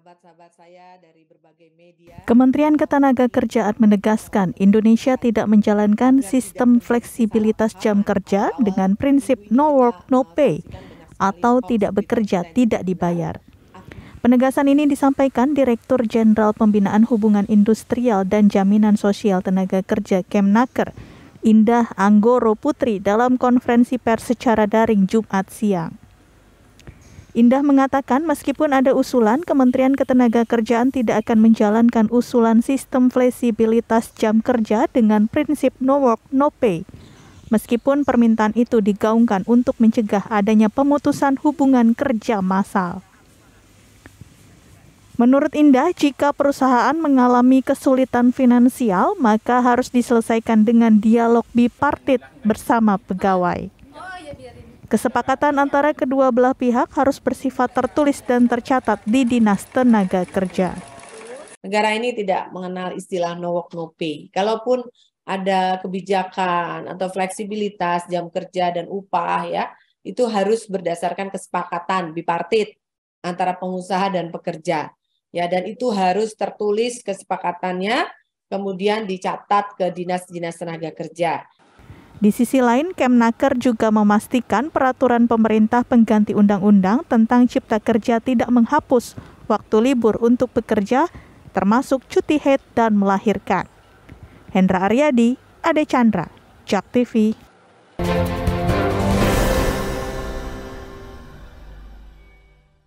sahabat-sahabat saya dari berbagai media. Kementerian Ketenagakerjaan menegaskan Indonesia tidak menjalankan sistem fleksibilitas jam kerja dengan prinsip no work no pay atau tidak bekerja tidak dibayar. Penegasan ini disampaikan Direktur Jenderal Pembinaan Hubungan Industrial dan Jaminan Sosial Tenaga Kerja Kemnaker, Indah Anggoro Putri dalam konferensi pers secara daring Jumat siang. Indah mengatakan meskipun ada usulan, Kementerian Ketenaga Kerjaan tidak akan menjalankan usulan sistem fleksibilitas jam kerja dengan prinsip no work, no pay. Meskipun permintaan itu digaungkan untuk mencegah adanya pemutusan hubungan kerja massal. Menurut Indah, jika perusahaan mengalami kesulitan finansial, maka harus diselesaikan dengan dialog bipartit bersama pegawai. Kesepakatan antara kedua belah pihak harus bersifat tertulis dan tercatat di Dinas Tenaga Kerja. Negara ini tidak mengenal istilah no work no pay. Kalaupun ada kebijakan atau fleksibilitas jam kerja dan upah ya, itu harus berdasarkan kesepakatan bipartit antara pengusaha dan pekerja. Ya, dan itu harus tertulis kesepakatannya kemudian dicatat ke dinas-dinas tenaga kerja. Di sisi lain, Kemnaker juga memastikan peraturan pemerintah pengganti undang-undang tentang cipta kerja tidak menghapus waktu libur untuk bekerja, termasuk cuti haid dan melahirkan. Hendra Aryadi, Ade Chandra, Jak TV.